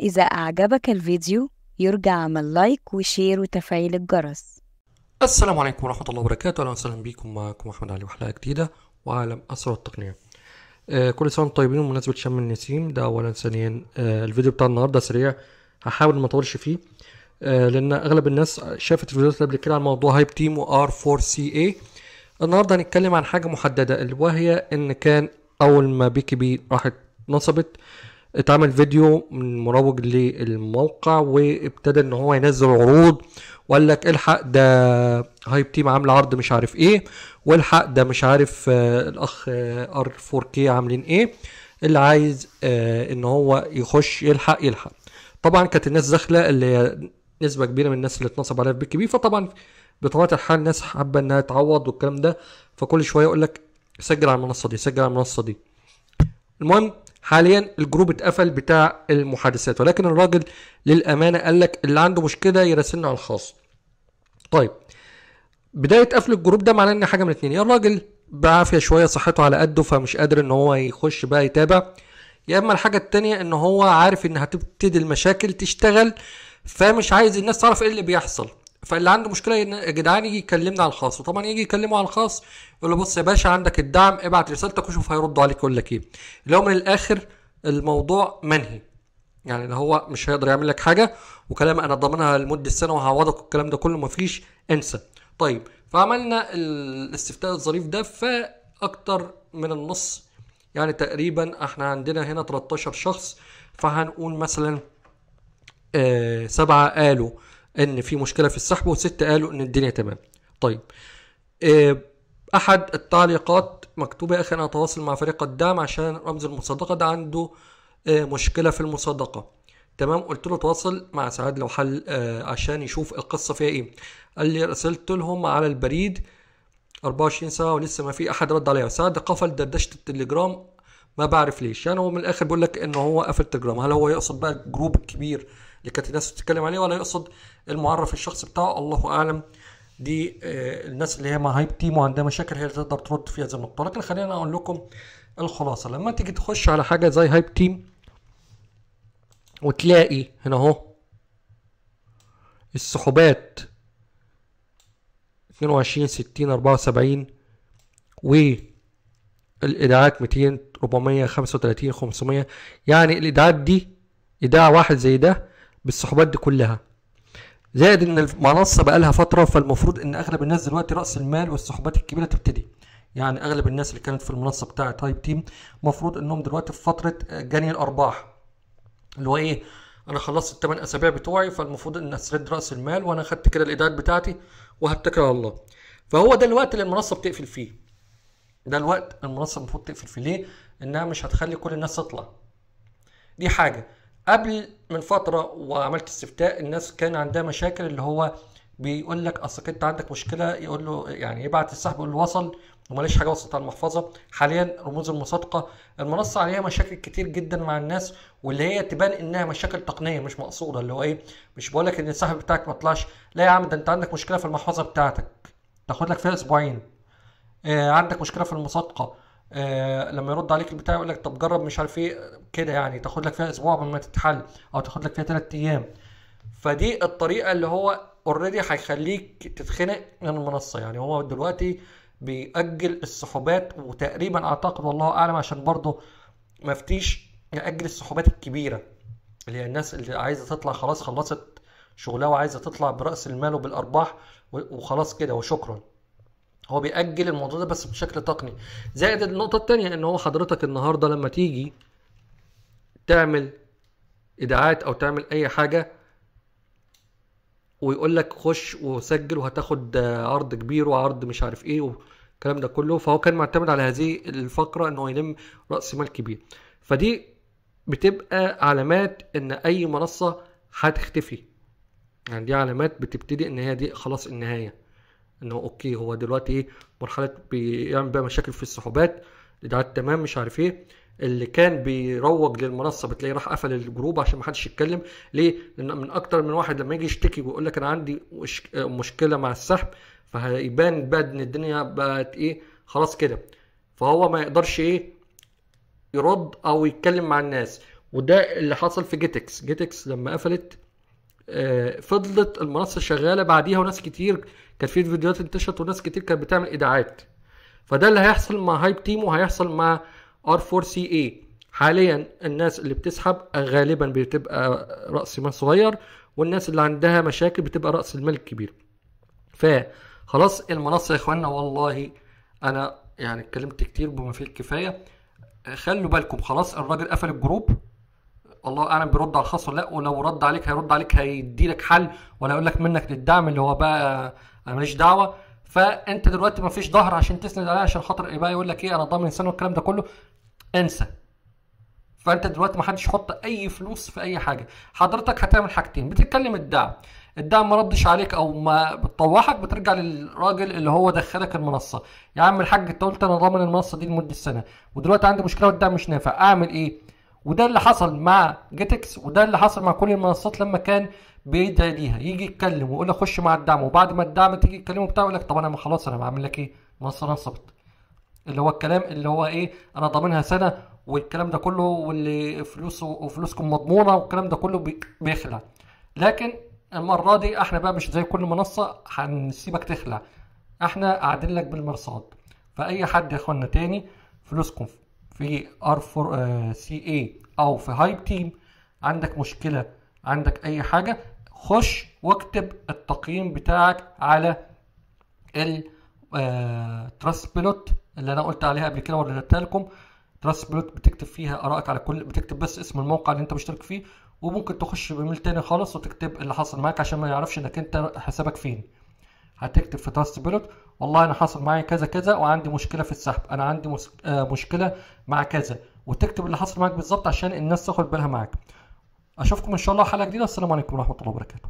إذا أعجبك الفيديو يرجى عمل لايك وشير وتفعيل الجرس السلام عليكم ورحمة الله وبركاته أهلا وسهلا بكم معكم أحمد علي وحلقة جديدة وعالم أسرار التقنية آه كل سنة وانتم طيبين بمناسبة شم النسيم ده أولا ثانيا آه الفيديو بتاع النهاردة سريع هحاول ما أطولش فيه آه، لان اغلب الناس شافت اللي قبل كده عن موضوع هايب تيم وار 4 سي اي النهارده هنتكلم عن حاجه محدده وهي ان كان اول ما بيكي بي راحت نصبت اتعمل فيديو من مروج للموقع وابتدى ان هو ينزل عروض وقال لك الحق ده هايب تيم عامل عرض مش عارف ايه والحق ده مش عارف آه الاخ آه، ار 4 كي عاملين ايه اللي عايز آه ان هو يخش يلحق يلحق طبعا كانت الناس داخله اللي نسبه كبيره من الناس اللي اتنصب عليها في بيك بي فطبعا بطبيعه الحال الناس حابه انها تعوض والكلام ده فكل شويه يقول لك سجل على المنصه دي سجل على المنصه دي المهم حاليا الجروب اتقفل بتاع المحادثات ولكن الراجل للامانه قال لك اللي عنده مشكله يراسلنا على الخاص طيب بدايه قفل الجروب ده معناه ان حاجه من اتنين يا الراجل بعافيه شويه صحته على قده فمش قادر ان هو يخش بقى يتابع يا اما الحاجه التانية ان هو عارف ان هتبتدي المشاكل تشتغل فمش عايز الناس تعرف ايه اللي بيحصل فاللي عنده مشكله يا جدعان يجي يكلمنا على الخاص وطبعا يجي يكلمه على الخاص يقول له بص يا باشا عندك الدعم ابعت رسالتك وشوف هيردوا عليك يقول لك ايه اللي هو من الاخر الموضوع منهي يعني اللي هو مش هيقدر يعمل لك حاجه وكلام انا ضامنها لمده سنه وهعوضك والكلام ده كله مفيش انسى طيب فعملنا الاستفتاء الظريف ده فاكتر من النص يعني تقريبا احنا عندنا هنا 13 شخص فهنقول مثلا آه، سبعة قالوا ان في مشكله في السحب وستة قالوا ان الدنيا تمام طيب آه، احد التعليقات مكتوبه يا اخي انا اتواصل مع فريق الدعم عشان رمز المصادقه ده عنده آه، مشكله في المصادقه تمام قلت له تواصل مع سعاد لو حل عشان يشوف القصه فيها ايه قال لي أرسلت لهم على البريد 24 ساعه ولسه ما في احد رد عليا سعد قفل دردشه التليجرام ما بعرف ليش يعني هو من الاخر بيقول لك ان هو قفل التليجرام هل هو يقصد بقى الجروب الكبير اللي كانت الناس بتتكلم عليه ولا يقصد المعرف الشخصي بتاعه الله اعلم دي آه، الناس اللي هي مع هايب تيم وعندها مشاكل هي اللي تقدر ترد فيها زي النقطه لكن خلينا اقول لكم الخلاصه لما تيجي تخش على حاجه زي هايب تيم وتلاقي هنا اهو السحوبات 22 60 74 و الايداعات 200 435 500 يعني الايداعات دي ايداع واحد زي ده بالصحبات دي كلها زائد ان المنصه بقى لها فتره فالمفروض ان اغلب الناس دلوقتي راس المال والصحبات الكبيره تبتدي يعني اغلب الناس اللي كانت في المنصه بتاعه تايب تيم المفروض انهم دلوقتي في فتره جني الارباح اللي هو ايه انا خلصت الثمان اسابيع بتوعي فالمفروض ان اسرد راس المال وانا خدت كده الايداد بتاعتي وهتكل على الله فهو ده الوقت اللي المنصه بتقفل فيه ده الوقت المنصه المفروض تقفل فيه ليه انها مش هتخلي كل الناس تطلع دي حاجه قبل من فتره وعملت استفتاء الناس كان عندها مشاكل اللي هو بيقول لك اصل انت عندك مشكله يقول له يعني يبعت السحب يقول له وصل وماليش حاجه وصلت على المحفظه حاليا رموز المصادقه المنصه عليها مشاكل كتير جدا مع الناس واللي هي تبان انها مشاكل تقنيه مش مقصوده اللي هو ايه مش بقول لك ان السحب بتاعك ما طلعش لا يا عم ده انت عندك مشكله في المحفظه بتاعتك تاخد لك فيها اسبوعين آه عندك مشكله في المصادقه آه لما يرد عليك البتاع يقول لك طب جرب مش عارف ايه كده يعني تاخد لك فيها اسبوع قبل ما تتحل او تاخد لك فيها ثلاث ايام فدي الطريقه اللي هو اوريدي هيخليك تتخنق من المنصه يعني هو دلوقتي بيأجل السحوبات وتقريبا اعتقد والله اعلم عشان برضه ما يأجل السحوبات الكبيره اللي هي الناس اللي عايزه تطلع خلاص خلصت شغلها وعايزه تطلع براس المال وبالارباح وخلاص كده وشكرا هو بيأجل الموضوع ده بس بشكل تقني زائد النقطة التانية ان هو حضرتك النهاردة لما تيجي تعمل ادعاءات او تعمل اي حاجة ويقول لك خش وسجل وهتاخد عرض كبير وعرض مش عارف ايه والكلام ده كله فهو كان معتمد على هذه الفقرة ان هو يلم رأس مال كبير فدي بتبقى علامات ان اي منصة هتختفي يعني دي علامات بتبتدي ان هي دي خلاص النهايه انه اوكي هو دلوقتي ايه مرحله بيعمل بقى مشاكل في السحوبات ده تمام مش عارف ايه اللي كان بيروج للمنصه بتلاقيه راح قفل الجروب عشان ما حدش يتكلم ليه لان من اكتر من واحد لما يجي يشتكي ويقول لك انا عندي مشكله مع السحب فهيبان بقى ان الدنيا بقت ايه خلاص كده فهو ما يقدرش ايه يرد او يتكلم مع الناس وده اللي حصل في جيتكس جيتكس لما قفلت آه، فضلت المنصه شغاله بعديها وناس كتير كان في فيديوهات انتشرت وناس كتير كانت بتعمل ايداعات فده اللي هيحصل مع هايب تيم وهيحصل مع ار 4 سي اي حاليا الناس اللي بتسحب غالبا بتبقى راس مال صغير والناس اللي عندها مشاكل بتبقى راس المال كبير فخلاص المنصه يا اخوانا والله انا يعني اتكلمت كتير بما فيه الكفايه آه، خلوا بالكم خلاص الراجل قفل الجروب الله اعلم بيرد على الخاص ولا لا ولو رد عليك هيرد عليك هيدي لك حل ولا يقول لك منك للدعم اللي هو بقى انا ماليش دعوه فانت دلوقتي ما فيش ظهر عشان تسند عليه عشان خاطر ايه بقى يقول لك ايه انا ضامن انسان والكلام ده كله انسى فانت دلوقتي ما حدش يحط اي فلوس في اي حاجه حضرتك هتعمل حاجتين بتتكلم الدعم الدعم ما ردش عليك او ما بتطوحك بترجع للراجل اللي هو دخلك المنصه يا عم الحاج انت قلت انا ضامن المنصه دي لمده سنه ودلوقتي عندي مشكله والدعم مش نافع اعمل ايه وده اللي حصل مع جيتكس وده اللي حصل مع كل المنصات لما كان بيدعي ليها يجي يتكلم ويقول لك خش مع الدعم وبعد ما الدعم تيجي تكلمه بتاع يقول لك طب انا ما خلاص انا بعمل لك ايه؟ المنصه نصبت اللي هو الكلام اللي هو ايه انا ضامنها سنه والكلام ده كله واللي فلوسه وفلوسكم مضمونه والكلام ده كله بيخلع لكن المره دي احنا بقى مش زي كل منصه هنسيبك تخلع احنا قاعدين لك بالمرصاد فاي حد يا اخوانا تاني فلوسكم في ار 4 سي اي او في هايب تيم عندك مشكله عندك اي حاجه خش واكتب التقييم بتاعك على تراست بلوت آه، اللي انا قلت عليها قبل كده وريتها لكم تراست بلوت بتكتب فيها ارائك على كل بتكتب بس اسم الموقع اللي انت مشترك فيه وممكن تخش بميل تاني خالص وتكتب اللي حصل معاك عشان ما يعرفش انك انت حسابك فين هتكتب في تاست بيلوت والله انا حصل معايا كذا كذا وعندي مشكله في السحب انا عندي آه، مشكله مع كذا وتكتب اللي حصل معاك بالظبط عشان الناس تاخد بالها معاك اشوفكم ان شاء الله حلقه جديده السلام عليكم ورحمه الله وبركاته